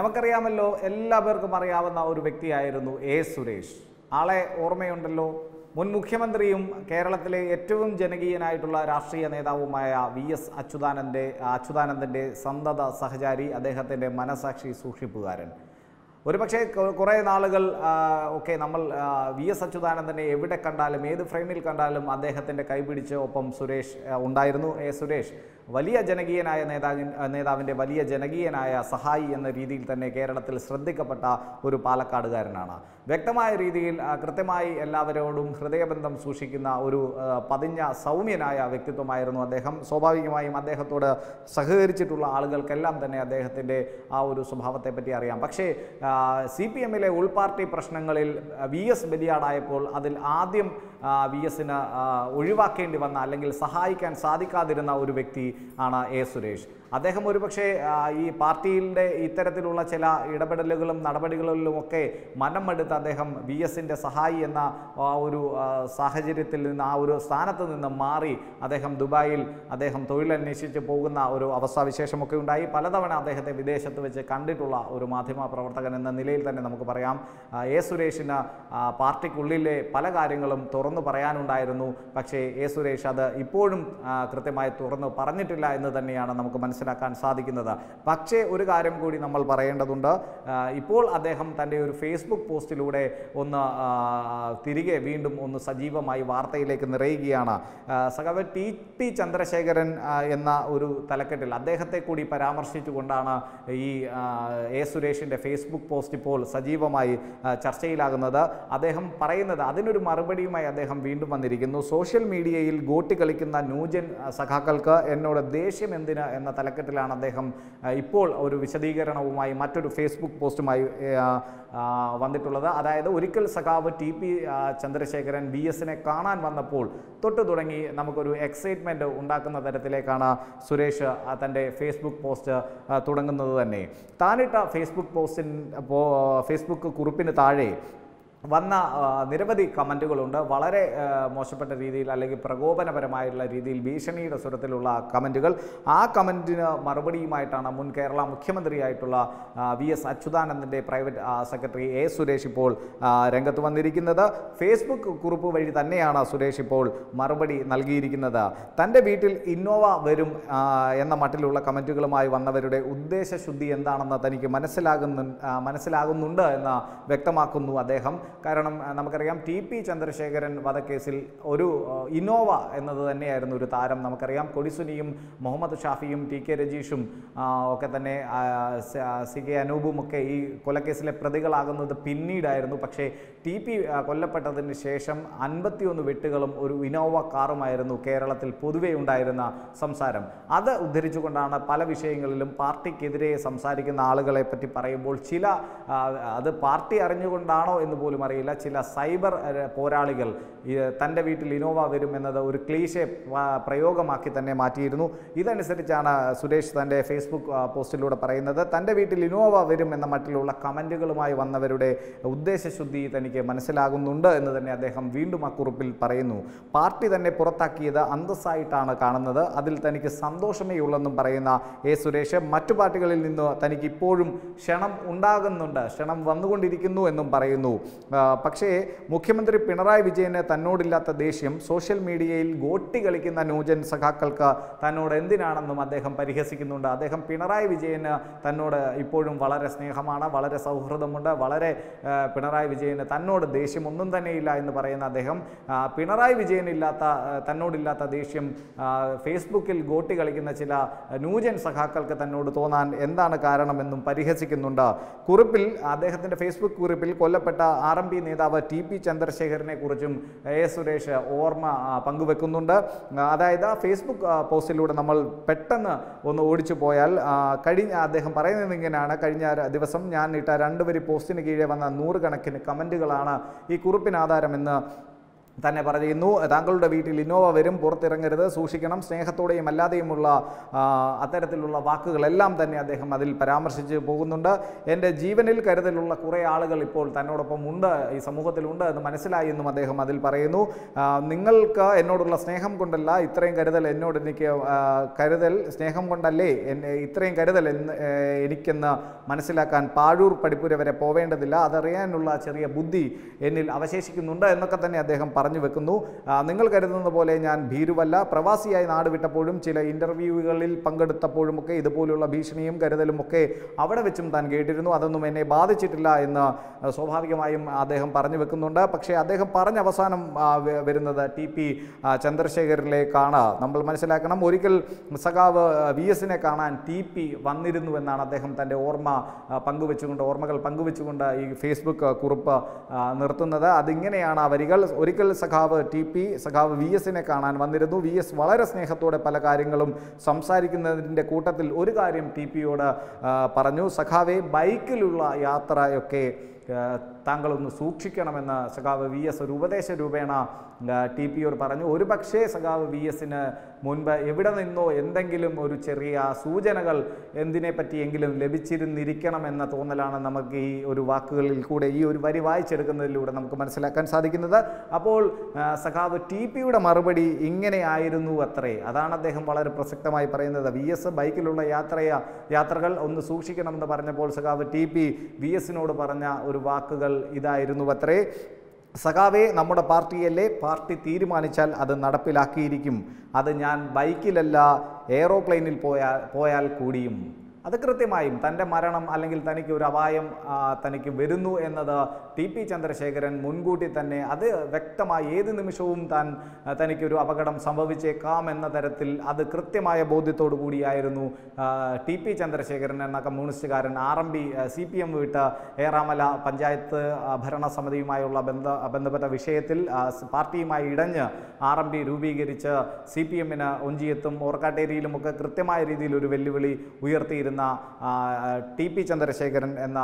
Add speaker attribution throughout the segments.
Speaker 1: നമുക്കറിയാമല്ലോ എല്ലാവർക്കും അറിയാവുന്ന ഒരു വ്യക്തിയായിരുന്നു എ സുരേഷ് ആളെ ഓർമ്മയുണ്ടല്ലോ മുൻ മുഖ്യമന്ത്രിയും കേരളത്തിലെ ഏറ്റവും ജനകീയനായിട്ടുള്ള രാഷ്ട്രീയ നേതാവുമായ വി എസ് അച്യുതാനന്ദൻ്റെ അച്യുതാനന്ദൻ്റെ സന്തത സഹചാരി അദ്ദേഹത്തിൻ്റെ മനസാക്ഷി സൂക്ഷിപ്പുകാരൻ ഒരുപക്ഷെ കുറേ നാളുകൾ ഒക്കെ നമ്മൾ വി എസ് അച്യുതാനന്ദനെ എവിടെ കണ്ടാലും ഏത് ഫ്രെയിമിൽ കണ്ടാലും അദ്ദേഹത്തിൻ്റെ കൈപിടിച്ച് ഒപ്പം സുരേഷ് ഉണ്ടായിരുന്നു എ സുരേഷ് വലിയ ജനകീയനായ നേതാവിൻ നേതാവിൻ്റെ വലിയ ജനകീയനായ സഹായി എന്ന രീതിയിൽ തന്നെ കേരളത്തിൽ ശ്രദ്ധിക്കപ്പെട്ട ഒരു പാലക്കാടുകാരനാണ് വ്യക്തമായ രീതിയിൽ കൃത്യമായി എല്ലാവരോടും ഹൃദയബന്ധം സൂക്ഷിക്കുന്ന ഒരു പതിഞ്ഞ സൗമ്യനായ വ്യക്തിത്വമായിരുന്നു അദ്ദേഹം സ്വാഭാവികമായും അദ്ദേഹത്തോട് സഹകരിച്ചിട്ടുള്ള ആളുകൾക്കെല്ലാം തന്നെ അദ്ദേഹത്തിൻ്റെ ആ ഒരു സ്വഭാവത്തെപ്പറ്റി അറിയാം പക്ഷേ സി പി എമ്മിലെ ഉൾപാർട്ടി പ്രശ്നങ്ങളിൽ വി എസ് ബലിയാടായപ്പോൾ അതിൽ ആദ്യം വി എസിന് ഒഴിവാക്കേണ്ടി വന്ന അല്ലെങ്കിൽ സഹായിക്കാൻ സാധിക്കാതിരുന്ന ഒരു വ്യക്തി ആണ് എ സുരേഷ് അദ്ദേഹം ഒരുപക്ഷെ ഈ പാർട്ടിയിലെ ഇത്തരത്തിലുള്ള ചില ഇടപെടലുകളും നടപടികളിലുമൊക്കെ മനം എടുത്ത് അദ്ദേഹം വി എസിൻ്റെ സഹായി എന്ന ഒരു സാഹചര്യത്തിൽ നിന്ന് ആ ഒരു സ്ഥാനത്ത് നിന്ന് മാറി അദ്ദേഹം ദുബായിൽ അദ്ദേഹം തൊഴിലന്വേഷിച്ച് പോകുന്ന ഒരു അവസ്ഥാവിശേഷമൊക്കെ ഉണ്ടായി പലതവണ അദ്ദേഹത്തെ വിദേശത്ത് വെച്ച് കണ്ടിട്ടുള്ള ഒരു മാധ്യമ പ്രവർത്തകൻ എന്ന നിലയിൽ തന്നെ നമുക്ക് പറയാം എ സുരേഷിന് പാർട്ടിക്കുള്ളിലെ പല കാര്യങ്ങളും തുറന്നു പറയാനുണ്ടായിരുന്നു പക്ഷേ എ സുരേഷ് അത് ഇപ്പോഴും കൃത്യമായി തുറന്നു പറഞ്ഞിട്ടില്ല എന്ന് തന്നെയാണ് നമുക്ക് മനസ്സിലാക്കാൻ സാധിക്കുന്നത് പക്ഷേ ഒരു കാര്യം കൂടി നമ്മൾ പറയേണ്ടതുണ്ട് ഇപ്പോൾ അദ്ദേഹം തൻ്റെ ഒരു ഫേസ്ബുക്ക് പോസ്റ്റിലൂടെ ഒന്ന് തിരികെ വീണ്ടും ഒന്ന് സജീവമായി വാർത്തയിലേക്ക് നിറയുകയാണ് സഹവ ടി ടി ചന്ദ്രശേഖരൻ എന്ന ഒരു തലക്കെട്ടിൽ അദ്ദേഹത്തെ കൂടി പരാമർശിച്ചുകൊണ്ടാണ് ഈ എ സുരേഷിൻ്റെ ഫേസ്ബുക്ക് പോസ്റ്റ് ഇപ്പോൾ സജീവമായി ചർച്ചയിലാകുന്നത് അദ്ദേഹം പറയുന്നത് അതിനൊരു മറുപടിയുമായി അദ്ദേഹം വീണ്ടും വന്നിരിക്കുന്നു സോഷ്യൽ മീഡിയയിൽ ഗോട്ടി കളിക്കുന്ന ന്യൂജൻ സഖാക്കൾക്ക് എന്നോട് ദേഷ്യം എന്തിന് എന്ന തലക്കെട്ടിലാണ് അദ്ദേഹം ഇപ്പോൾ ഒരു വിശദീകരണവുമായി മറ്റൊരു ഫേസ്ബുക്ക് പോസ്റ്റുമായി വന്നിട്ടുള്ളത് അതായത് ഒരിക്കൽ സഖാവ് ടി പി ചന്ദ്രശേഖരൻ ബി എസിനെ കാണാൻ വന്നപ്പോൾ തൊട്ട് തുടങ്ങി നമുക്കൊരു എക്സൈറ്റ്മെൻറ്റ് ഉണ്ടാക്കുന്ന തരത്തിലേക്കാണ് സുരേഷ് തൻ്റെ ഫേസ്ബുക്ക് പോസ്റ്റ് തുടങ്ങുന്നത് തന്നെ താനിട്ട ഫേസ്ബുക്ക് പോസ്റ്റിൻ ഫേസ്ബുക്ക് കുറിപ്പിന് താഴെ വന്ന നിരവധി കമൻറ്റുകളുണ്ട് വളരെ മോശപ്പെട്ട രീതിയിൽ അല്ലെങ്കിൽ പ്രകോപനപരമായിട്ടുള്ള രീതിയിൽ ഭീഷണിയുടെ സ്വരത്തിലുള്ള കമൻറ്റുകൾ ആ കമൻറ്റിന് മറുപടിയുമായിട്ടാണ് മുൻ കേരള മുഖ്യമന്ത്രിയായിട്ടുള്ള വി എസ് അച്യുതാനന്ദൻ്റെ പ്രൈവറ്റ് സെക്രട്ടറി എ സുരേഷ് ഇപ്പോൾ രംഗത്ത് വന്നിരിക്കുന്നത് ഫേസ്ബുക്ക് കുറിപ്പ് വഴി തന്നെയാണ് സുരേഷ് ഇപ്പോൾ മറുപടി നൽകിയിരിക്കുന്നത് തൻ്റെ വീട്ടിൽ ഇന്നോവ വരും എന്ന മട്ടിലുള്ള കമൻറ്റുകളുമായി വന്നവരുടെ ഉദ്ദേശശുദ്ധി എന്താണെന്ന് തനിക്ക് മനസ്സിലാകുന്നു മനസ്സിലാകുന്നുണ്ട് എന്ന് വ്യക്തമാക്കുന്നു അദ്ദേഹം കാരണം നമുക്കറിയാം ടി പി ചന്ദ്രശേഖരൻ വധക്കേസിൽ ഒരു ഇന്നോവ എന്നത് തന്നെയായിരുന്നു ഒരു താരം നമുക്കറിയാം കൊടിസുനിയും മുഹമ്മദ് ഷാഫിയും ടി കെ രജീഷും ഒക്കെ തന്നെ സി കെ അനൂപും ഒക്കെ ഈ കൊലക്കേസിലെ പ്രതികളാകുന്നത് പിന്നീടായിരുന്നു പക്ഷേ ടി പി കൊല്ലപ്പെട്ടതിന് ശേഷം അൻപത്തിയൊന്ന് വെട്ടുകളും ഒരു ഇന്നോവ കാറുമായിരുന്നു കേരളത്തിൽ പൊതുവെ ഉണ്ടായിരുന്ന സംസാരം അത് ഉദ്ധരിച്ചുകൊണ്ടാണ് പല വിഷയങ്ങളിലും പാർട്ടിക്കെതിരെ സംസാരിക്കുന്ന ആളുകളെ പറ്റി പറയുമ്പോൾ ചില അത് പാർട്ടി അറിഞ്ഞുകൊണ്ടാണോ എന്ന് പോലും പോലും അറിയില്ല ചില സൈബർ പോരാളികൾ തൻ്റെ വീട്ടിൽ ഇനോവ വരും എന്നത് ഒരു ക്ലീശെ പ്രയോഗമാക്കി തന്നെ മാറ്റിയിരുന്നു ഇതനുസരിച്ചാണ് സുരേഷ് തൻ്റെ ഫേസ്ബുക്ക് പോസ്റ്റിലൂടെ പറയുന്നത് തൻ്റെ വീട്ടിൽ ഇനോവ വരും എന്ന മട്ടിലുള്ള കമൻറ്റുകളുമായി വന്നവരുടെ ഉദ്ദേശശുദ്ധി തനിക്ക് മനസ്സിലാകുന്നുണ്ട് എന്ന് തന്നെ അദ്ദേഹം വീണ്ടും ആ കുറിപ്പിൽ പറയുന്നു പാർട്ടി തന്നെ പുറത്താക്കിയത് അന്തസ്സായിട്ടാണ് കാണുന്നത് അതിൽ തനിക്ക് സന്തോഷമേ ഉള്ളെന്നും പറയുന്ന എ സുരേഷ് മറ്റു പാർട്ടികളിൽ നിന്ന് തനിക്ക് ഇപ്പോഴും ക്ഷണം ഉണ്ടാകുന്നുണ്ട് ക്ഷണം വന്നുകൊണ്ടിരിക്കുന്നു എന്നും പറയുന്നു പക്ഷേ മുഖ്യമന്ത്രി പിണറായി വിജയന് തന്നോടില്ലാത്ത ദേഷ്യം സോഷ്യൽ മീഡിയയിൽ ഗോട്ടി കളിക്കുന്ന ന്യൂജൻ സഖാക്കൾക്ക് തന്നോട് എന്തിനാണെന്നും അദ്ദേഹം പരിഹസിക്കുന്നുണ്ട് അദ്ദേഹം പിണറായി വിജയന് തന്നോട് ഇപ്പോഴും വളരെ സ്നേഹമാണ് വളരെ സൗഹൃദമുണ്ട് വളരെ പിണറായി വിജയന് തന്നോട് ദേഷ്യം ഒന്നും തന്നെയില്ല എന്ന് പറയുന്ന അദ്ദേഹം പിണറായി വിജയനില്ലാത്ത തന്നോടില്ലാത്ത ദേഷ്യം ഫേസ്ബുക്കിൽ ഗോട്ടി കളിക്കുന്ന ചില ന്യൂജൻ സഖാക്കൾക്ക് തന്നോട് തോന്നാൻ എന്താണ് കാരണമെന്നും പരിഹസിക്കുന്നുണ്ട് കുറിപ്പിൽ അദ്ദേഹത്തിൻ്റെ ഫേസ്ബുക്ക് കുറിപ്പിൽ കൊല്ലപ്പെട്ട ആർ എം പി നേതാവ് ടി പി ചന്ദ്രശേഖരനെ കുറിച്ചും എ സുരേഷ് ഓർമ്മ പങ്കുവെക്കുന്നുണ്ട് അതായത് ഫേസ്ബുക്ക് പോസ്റ്റിലൂടെ നമ്മൾ പെട്ടെന്ന് ഒന്ന് ഓടിച്ചു പോയാൽ കഴിഞ്ഞ അദ്ദേഹം പറയുന്നത് ഇങ്ങനെയാണ് കഴിഞ്ഞ ദിവസം ഞാൻ ഇട്ട രണ്ടുപേരി വരി പോസ്റ്റിന് കീഴേ വന്ന നൂറുകണക്കിന് കമൻറ്റുകളാണ് ഈ കുറിപ്പിന് ആധാരമെന്ന് തന്നെ പറയുന്നു താങ്കളുടെ വീട്ടിൽ ഇന്നോവ വരും പുറത്തിറങ്ങരുത് സൂക്ഷിക്കണം സ്നേഹത്തോടെയും അല്ലാതെയുമുള്ള അത്തരത്തിലുള്ള വാക്കുകളെല്ലാം തന്നെ അദ്ദേഹം അതിൽ പരാമർശിച്ച് പോകുന്നുണ്ട് എൻ്റെ ജീവനിൽ കരുതലുള്ള കുറേ ആളുകൾ ഇപ്പോൾ തന്നോടൊപ്പം ഉണ്ട് ഈ സമൂഹത്തിലുണ്ട് എന്ന് മനസ്സിലായി എന്നും അദ്ദേഹം അതിൽ പറയുന്നു നിങ്ങൾക്ക് എന്നോടുള്ള സ്നേഹം കൊണ്ടല്ല ഇത്രയും കരുതൽ എന്നോട് എനിക്ക് കരുതൽ സ്നേഹം കൊണ്ടല്ലേ എന്നെ ഇത്രയും കരുതൽ എന്ന് എനിക്കെന്ന് മനസ്സിലാക്കാൻ പാഴൂർ പഠിപ്പുര വരെ പോവേണ്ടതില്ല അതറിയാനുള്ള ചെറിയ ബുദ്ധി എന്നിൽ അവശേഷിക്കുന്നുണ്ട് എന്നൊക്കെ തന്നെ അദ്ദേഹം പറഞ്ഞു പറഞ്ഞു വെക്കുന്നു നിങ്ങൾ കരുതുന്ന പോലെ ഞാൻ ഭീരുവല്ല പ്രവാസിയായി നാട് വിട്ടപ്പോഴും ചില ഇൻ്റർവ്യൂകളിൽ പങ്കെടുത്തപ്പോഴും ഒക്കെ ഇതുപോലുള്ള ഭീഷണിയും കരുതലും ഒക്കെ അവിടെ വെച്ചും താൻ കേട്ടിരുന്നു അതൊന്നും എന്നെ ബാധിച്ചിട്ടില്ല എന്ന് സ്വാഭാവികമായും അദ്ദേഹം പറഞ്ഞു വെക്കുന്നുണ്ട് പക്ഷേ അദ്ദേഹം പറഞ്ഞ അവസാനം വരുന്നത് ടി പി ചന്ദ്രശേഖരിലേക്കാണ് നമ്മൾ മനസ്സിലാക്കണം ഒരിക്കൽ സഖാവ് വി എസിനെ കാണാൻ ടി പി വന്നിരുന്നു എന്നാണ് അദ്ദേഹം തൻ്റെ ഓർമ്മ പങ്കുവെച്ചുകൊണ്ട് ഓർമ്മകൾ പങ്കുവെച്ചുകൊണ്ട് ഈ ഫേസ്ബുക്ക് കുറിപ്പ് നിർത്തുന്നത് അതിങ്ങനെയാണ് ആ വരികൾ ഒരിക്കൽ സഖാവ് ടി പി സഖാവ് വി എസിനെ കാണാൻ വന്നിരുന്നു വി എസ് വളരെ സ്നേഹത്തോടെ പല കാര്യങ്ങളും സംസാരിക്കുന്നതിൻ്റെ കൂട്ടത്തിൽ ഒരു കാര്യം ടി പിയോട് പറഞ്ഞു സഖാവെ ബൈക്കിലുള്ള യാത്രയൊക്കെ താങ്കളൊന്ന് സൂക്ഷിക്കണമെന്ന് സഖാവ് വി എസ് ഒരു ഉപദേശ രൂപേണ ടി ഓർ പറഞ്ഞു ഒരു പക്ഷേ സഖാവ് വി എസിന് മുൻപ് എവിടെ നിന്നോ എന്തെങ്കിലും ഒരു ചെറിയ സൂചനകൾ എന്തിനെപ്പറ്റിയെങ്കിലും ലഭിച്ചിരുന്നിരിക്കണമെന്ന തോന്നലാണ് നമുക്ക് ഈ ഒരു വാക്കുകളിൽ കൂടെ ഈ ഒരു വരി വായിച്ചെടുക്കുന്നതിലൂടെ നമുക്ക് മനസ്സിലാക്കാൻ സാധിക്കുന്നത് അപ്പോൾ സഖാവ് ടി പിയുടെ മറുപടി ഇങ്ങനെയായിരുന്നു അത്രേ അതാണ് അദ്ദേഹം വളരെ പ്രസക്തമായി പറയുന്നത് വി എസ് ബൈക്കിലുള്ള യാത്രയ യാത്രകൾ ഒന്ന് സൂക്ഷിക്കണമെന്ന് പറഞ്ഞപ്പോൾ സഖാവ് ടി പി വി എസിനോട് പറഞ്ഞ ഒരു വാക്കുകൾ ഇതായിരുന്നു അത്രേ സഖാവേ നമ്മുടെ പാർട്ടിയല്ലേ പാർട്ടി തീരുമാനിച്ചാൽ അത് നടപ്പിലാക്കിയിരിക്കും അത് ഞാൻ ബൈക്കിലല്ല എയ്റോപ്ലെയിനിൽ പോയാൽ പോയാൽ കൂടിയും അത് കൃത്യമായും തൻ്റെ മരണം അല്ലെങ്കിൽ തനിക്ക് ഒരു അപായം തനിക്ക് വരുന്നു എന്നത് ടി പി ചന്ദ്രശേഖരൻ മുൻകൂട്ടി തന്നെ അത് വ്യക്തമായി ഏത് നിമിഷവും താൻ തനിക്കൊരു അപകടം സംഭവിച്ചേക്കാം എന്ന തരത്തിൽ അത് കൃത്യമായ ബോധ്യത്തോടു കൂടിയായിരുന്നു ടി പി ചന്ദ്രശേഖരൻ എന്ന കമ്മ്യൂണിസ്റ്റുകാരൻ R M P C P M വിട്ട് ഏറാമല പഞ്ചായത്ത് ഭരണസമിതിയുമായുള്ള ബന്ധ ബന്ധപ്പെട്ട വിഷയത്തിൽ പാർട്ടിയുമായി ഇടഞ്ഞ് ആർ എം പി രൂപീകരിച്ച് സി പി എമ്മിന് ഒഞ്ചിയത്തും ഓർക്കാട്ടേരിയിലുമൊക്കെ കൃത്യമായ രീതിയിൽ ഒരു വെല്ലുവിളി ഉയർത്തിയിരുന്നു ചെയ്തിരുന്ന ടി പി ചന്ദ്രശേഖരൻ എന്ന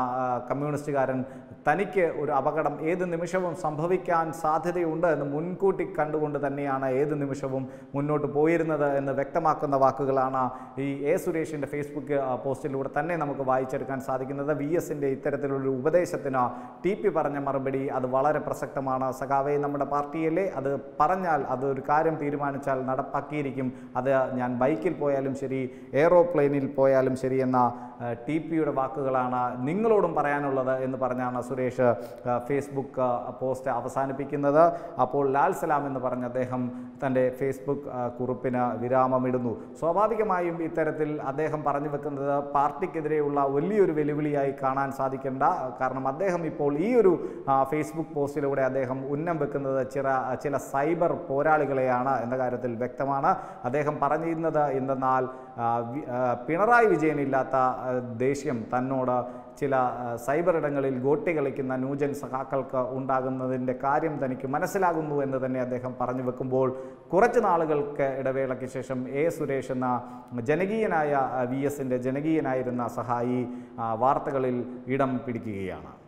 Speaker 1: കമ്മ്യൂണിസ്റ്റുകാരൻ തനിക്ക് ഒരു അപകടം ഏത് നിമിഷവും സംഭവിക്കാൻ സാധ്യതയുണ്ട് എന്ന് മുൻകൂട്ടി കണ്ടുകൊണ്ട് തന്നെയാണ് ഏത് നിമിഷവും മുന്നോട്ട് പോയിരുന്നത് എന്ന് വ്യക്തമാക്കുന്ന വാക്കുകളാണ് ഈ എ സുരേഷിൻ്റെ ഫേസ്ബുക്ക് പോസ്റ്റിലൂടെ തന്നെ നമുക്ക് വായിച്ചെടുക്കാൻ സാധിക്കുന്നത് വി എസിൻ്റെ ഇത്തരത്തിലുള്ള ഉപദേശത്തിന് ടി പി പറഞ്ഞ മറുപടി അത് വളരെ പ്രസക്തമാണ് സഖാവേ നമ്മുടെ പാർട്ടിയല്ലേ അത് പറഞ്ഞാൽ അത് ഒരു കാര്യം തീരുമാനിച്ചാൽ നടപ്പാക്കിയിരിക്കും അത് ഞാൻ ബൈക്കിൽ പോയാലും ശരി എയ്റോപ്ലെയിനിൽ പോയാലും ശരി എന്ന ടി പിയുടെ വാക്കുകളാണ് നിങ്ങളോടും പറയാനുള്ളത് എന്ന് പറഞ്ഞാണ് സുരേഷ് ഫേസ്ബുക്ക് പോസ്റ്റ് അവസാനിപ്പിക്കുന്നത് അപ്പോൾ ലാൽ സലാം എന്ന് പറഞ്ഞ അദ്ദേഹം തൻ്റെ ഫേസ്ബുക്ക് കുറിപ്പിന് വിരാമമിടുന്നു സ്വാഭാവികമായും ഇത്തരത്തിൽ അദ്ദേഹം പറഞ്ഞു വെക്കുന്നത് പാർട്ടിക്കെതിരെയുള്ള വലിയൊരു വെല്ലുവിളിയായി കാണാൻ സാധിക്കേണ്ട കാരണം അദ്ദേഹം ഇപ്പോൾ ഈ ഒരു ഫേസ്ബുക്ക് പോസ്റ്റിലൂടെ അദ്ദേഹം ഉന്നം വെക്കുന്നത് ചില ചില സൈബർ പോരാളികളെയാണ് എന്ന കാര്യത്തിൽ വ്യക്തമാണ് അദ്ദേഹം പറഞ്ഞിരുന്നത് എന്തെന്നാൽ പിണറായി വിജയനില്ലാത്ത ദേഷ്യം തന്നോട് ചില സൈബർ ഇടങ്ങളിൽ ഗോട്ടി കളിക്കുന്ന ന്യൂജൻ സഖാക്കൾക്ക് ഉണ്ടാകുന്നതിൻ്റെ കാര്യം തനിക്ക് മനസ്സിലാകുന്നു എന്ന് തന്നെ അദ്ദേഹം പറഞ്ഞു വെക്കുമ്പോൾ കുറച്ച് നാളുകൾക്ക് ഇടവേളയ്ക്ക് ശേഷം എ സുരേഷ് എന്ന ജനകീയനായ വി എസിൻ്റെ ജനകീയനായിരുന്ന സഹായി വാർത്തകളിൽ ഇടം പിടിക്കുകയാണ്